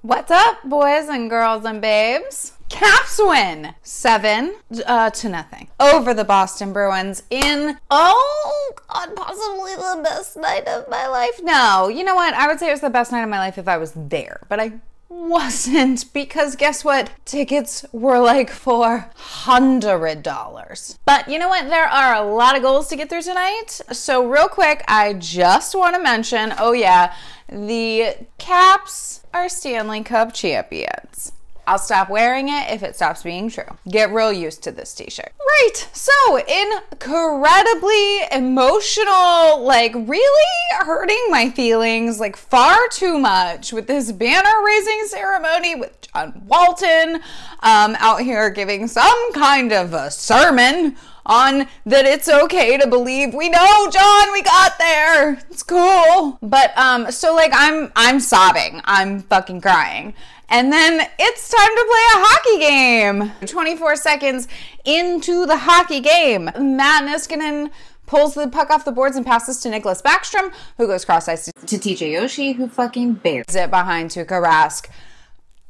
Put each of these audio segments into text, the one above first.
What's up, boys and girls and babes? Caps win seven uh, to nothing over the Boston Bruins in oh god, possibly the best night of my life. No, you know what? I would say it was the best night of my life if I was there, but I wasn't because guess what? Tickets were like $400. But you know what? There are a lot of goals to get through tonight. So, real quick, I just want to mention oh, yeah, the Caps are Stanley Cup champions. I'll stop wearing it if it stops being true. Get real used to this t-shirt. Right, so incredibly emotional, like really hurting my feelings like far too much with this banner raising ceremony with John Walton um, out here giving some kind of a sermon on that it's okay to believe we know john we got there it's cool but um so like i'm i'm sobbing i'm fucking crying and then it's time to play a hockey game. 24 seconds into the hockey game, Matt Niskanen pulls the puck off the boards and passes to Nicholas Backstrom, who goes cross ice to TJ Yoshi, who fucking bears it behind to Rask.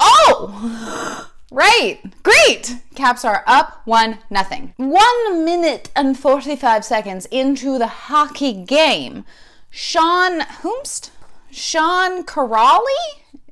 Oh! Right. Great. Caps are up one nothing. One minute and 45 seconds into the hockey game. Sean Hoomst? Sean Corrali?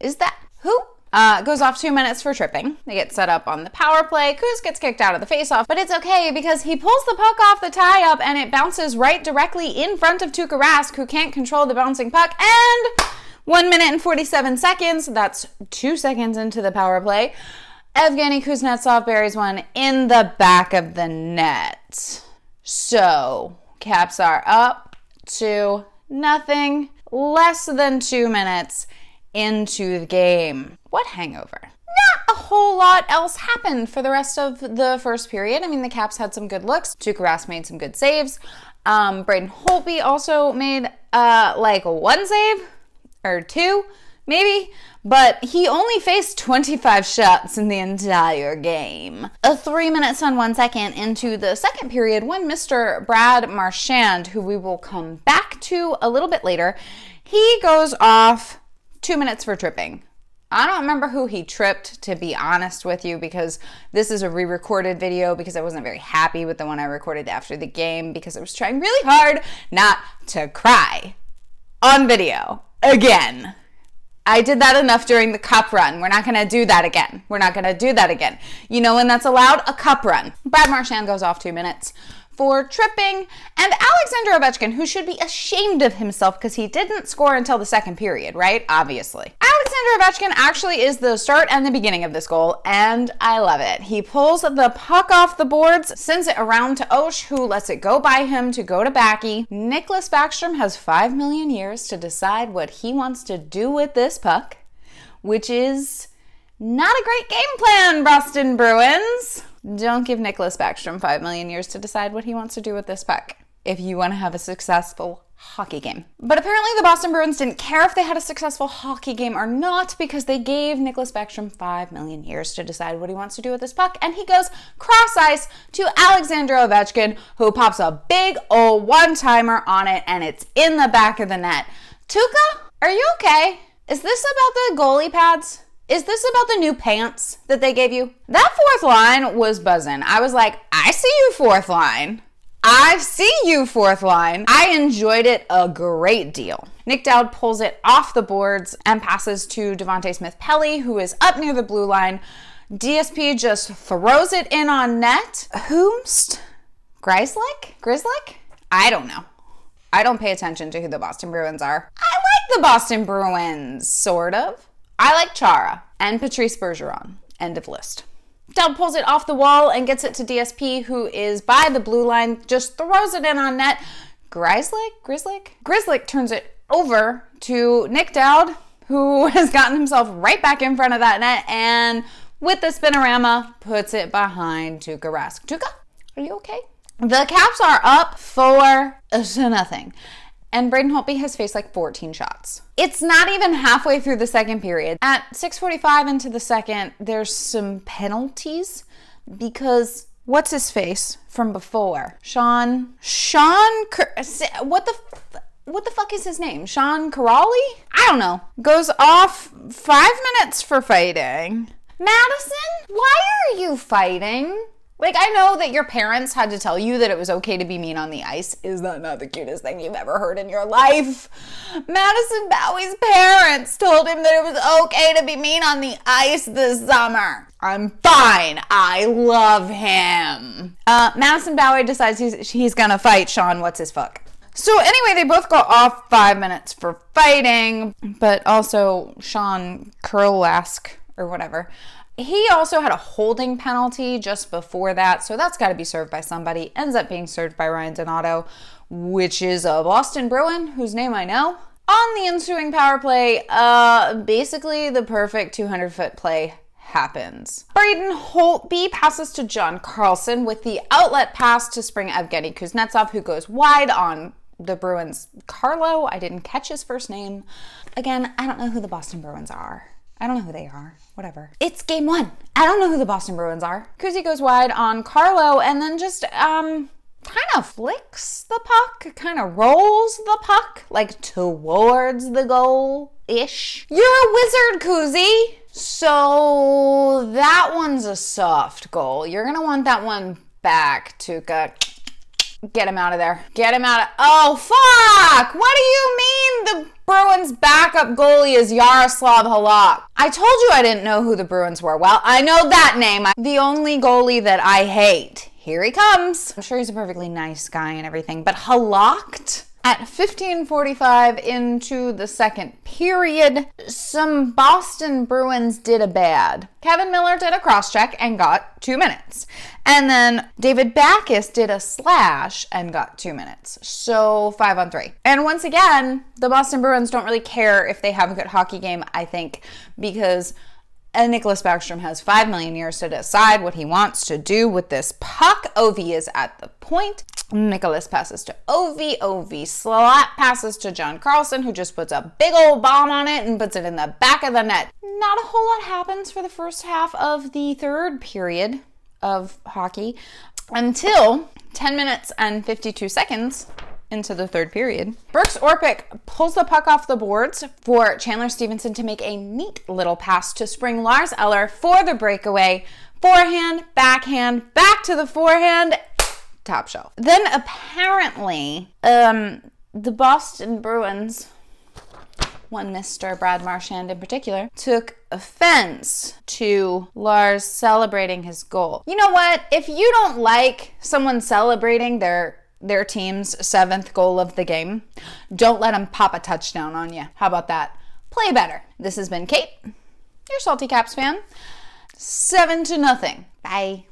Is that who? Uh, goes off two minutes for tripping. They get set up on the power play. Kuz gets kicked out of the faceoff, but it's okay because he pulls the puck off the tie up and it bounces right directly in front of Tuukka Rask, who can't control the bouncing puck. And one minute and 47 seconds, that's two seconds into the power play, Evgeny Kuznetsov buries one in the back of the net. So, caps are up to nothing, less than two minutes into the game. What hangover? Not a whole lot else happened for the rest of the first period. I mean, the Caps had some good looks. Duke Rass made some good saves. Um, Braden Holtby also made uh, like one save or two, maybe, but he only faced 25 shots in the entire game. A three minutes and one second into the second period, when Mr. Brad Marchand, who we will come back to a little bit later, he goes off two minutes for tripping. I don't remember who he tripped, to be honest with you, because this is a re recorded video because I wasn't very happy with the one I recorded after the game because I was trying really hard not to cry on video again. I did that enough during the cup run. We're not going to do that again. We're not going to do that again. You know when that's allowed? A cup run. Brad Marchand goes off two minutes for tripping, and Alexander Ovechkin, who should be ashamed of himself because he didn't score until the second period, right? Obviously. Alex Alexander Ovechkin actually is the start and the beginning of this goal, and I love it. He pulls the puck off the boards, sends it around to Osh, who lets it go by him to go to Backy. Nicholas Backstrom has 5 million years to decide what he wants to do with this puck, which is not a great game plan, Boston Bruins. Don't give Nicholas Backstrom 5 million years to decide what he wants to do with this puck if you want to have a successful hockey game. But apparently the Boston Bruins didn't care if they had a successful hockey game or not because they gave Nicholas Backstrom 5 million years to decide what he wants to do with this puck and he goes cross ice to Alexander Ovechkin who pops a big old one-timer on it and it's in the back of the net. Tuca, are you okay? Is this about the goalie pads? Is this about the new pants that they gave you? That fourth line was buzzing. I was like, I see you fourth line. I've seen you, fourth line. I enjoyed it a great deal. Nick Dowd pulls it off the boards and passes to Devonte Smith Pelly, who is up near the blue line. DSP just throws it in on net. Whomst? Grislick? Grislick? I don't know. I don't pay attention to who the Boston Bruins are. I like the Boston Bruins, sort of. I like Chara and Patrice Bergeron. End of list. Dowd pulls it off the wall and gets it to DSP, who is by the blue line, just throws it in on net. Grislick? Grislick? Grislick turns it over to Nick Dowd, who has gotten himself right back in front of that net and with the spinorama puts it behind Tuka Rask. Tuka, are you okay? The caps are up four to nothing and Braden Holtby has faced like 14 shots. It's not even halfway through the second period. At 6:45 into the second, there's some penalties because what's his face from before? Sean Sean what the what the fuck is his name? Sean Corrali? I don't know. Goes off 5 minutes for fighting. Madison, why are you fighting? Like, I know that your parents had to tell you that it was okay to be mean on the ice. Is that not the cutest thing you've ever heard in your life? Madison Bowie's parents told him that it was okay to be mean on the ice this summer. I'm fine. I love him. Uh, Madison Bowie decides he's, he's gonna fight Sean. What's his fuck? So anyway, they both go off five minutes for fighting, but also Sean Curlask or whatever he also had a holding penalty just before that, so that's got to be served by somebody. Ends up being served by Ryan Donato, which is a Boston Bruin whose name I know. On the ensuing power play, uh, basically the perfect 200 foot play happens. Braden Holtby passes to John Carlson with the outlet pass to spring Evgeny Kuznetsov, who goes wide on the Bruins. Carlo, I didn't catch his first name. Again, I don't know who the Boston Bruins are. I don't know who they are. Whatever. It's game one. I don't know who the Boston Bruins are. Kuzi goes wide on Carlo and then just um kind of flicks the puck, kind of rolls the puck like towards the goal ish. You're a wizard, Kuzi. So that one's a soft goal. You're gonna want that one back, Tuka. Get him out of there. Get him out of. Oh, fuck! What do you mean the Bruins' backup goalie is Yaroslav Halak? I told you I didn't know who the Bruins were. Well, I know that name. The only goalie that I hate. Here he comes. I'm sure he's a perfectly nice guy and everything, but Halak? At 1545 into the second period, some Boston Bruins did a bad. Kevin Miller did a cross check and got two minutes. And then David Backus did a slash and got two minutes. So five on three. And once again, the Boston Bruins don't really care if they have a good hockey game, I think, because and Nicholas Backstrom has five million years to decide what he wants to do with this puck. Ovi is at the point. Nicholas passes to Ovi. Ovi slap passes to John Carlson, who just puts a big old bomb on it and puts it in the back of the net. Not a whole lot happens for the first half of the third period of hockey until 10 minutes and 52 seconds into the third period. Burke's Orpik pulls the puck off the boards for Chandler Stevenson to make a neat little pass to spring Lars Eller for the breakaway. Forehand, backhand, back to the forehand, top shelf. Then apparently, um, the Boston Bruins, one Mr. Brad Marchand in particular, took offense to Lars celebrating his goal. You know what? If you don't like someone celebrating their their team's seventh goal of the game, don't let them pop a touchdown on you. How about that? Play better. This has been Kate, your Salty Caps fan. Seven to nothing. Bye.